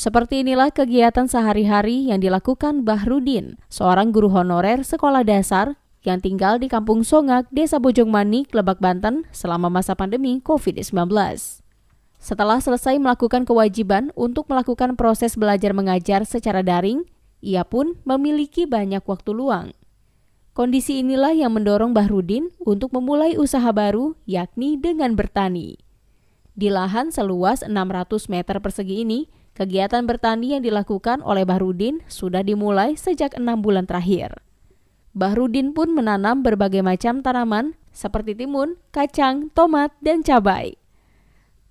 Seperti inilah kegiatan sehari-hari yang dilakukan Bahrudin, seorang guru honorer sekolah dasar yang tinggal di Kampung Songak, Desa Bojongmanik, Lebak Banten selama masa pandemi COVID-19. Setelah selesai melakukan kewajiban untuk melakukan proses belajar mengajar secara daring, ia pun memiliki banyak waktu luang. Kondisi inilah yang mendorong Bahrudin untuk memulai usaha baru yakni dengan bertani. Di lahan seluas 600 meter persegi ini, Kegiatan bertani yang dilakukan oleh Bahrudin sudah dimulai sejak enam bulan terakhir. Bahrudin pun menanam berbagai macam tanaman seperti timun, kacang, tomat, dan cabai.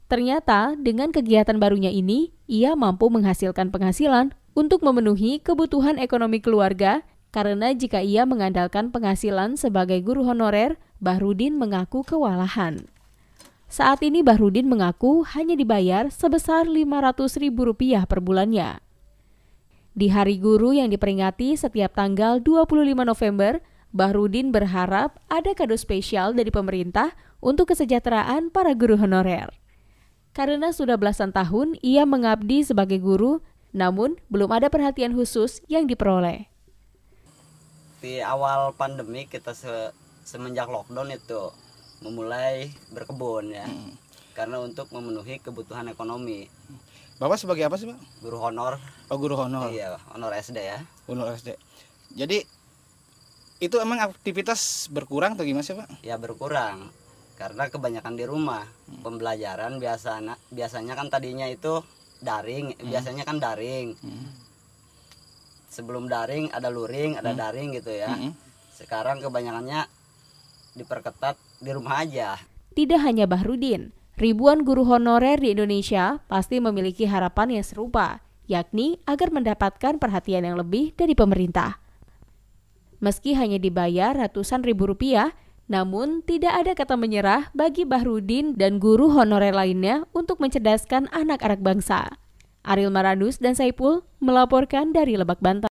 Ternyata dengan kegiatan barunya ini, ia mampu menghasilkan penghasilan untuk memenuhi kebutuhan ekonomi keluarga karena jika ia mengandalkan penghasilan sebagai guru honorer, Bahrudin mengaku kewalahan. Saat ini Bahrudin mengaku hanya dibayar sebesar Rp500.000 per bulannya. Di Hari Guru yang diperingati setiap tanggal 25 November, Bahrudin berharap ada kado spesial dari pemerintah untuk kesejahteraan para guru honorer. Karena sudah belasan tahun ia mengabdi sebagai guru, namun belum ada perhatian khusus yang diperoleh. Di awal pandemi kita se semenjak lockdown itu memulai berkebun ya hmm. karena untuk memenuhi kebutuhan ekonomi bapak sebagai apa sih pak guru honor oh guru honor iya honor sd ya honor sd jadi itu emang aktivitas berkurang atau gimana sih pak ya berkurang karena kebanyakan di rumah hmm. pembelajaran biasa biasanya kan tadinya itu daring hmm. biasanya kan daring hmm. sebelum daring ada luring ada hmm. daring gitu ya hmm. sekarang kebanyakannya diperketat di rumah aja. Tidak hanya Bahrudin, ribuan guru honorer di Indonesia pasti memiliki harapan yang serupa, yakni agar mendapatkan perhatian yang lebih dari pemerintah. Meski hanya dibayar ratusan ribu rupiah, namun tidak ada kata menyerah bagi Bahrudin dan guru honorer lainnya untuk mencerdaskan anak-anak bangsa. Aril Maranus dan Saipul melaporkan dari Lebak Banten.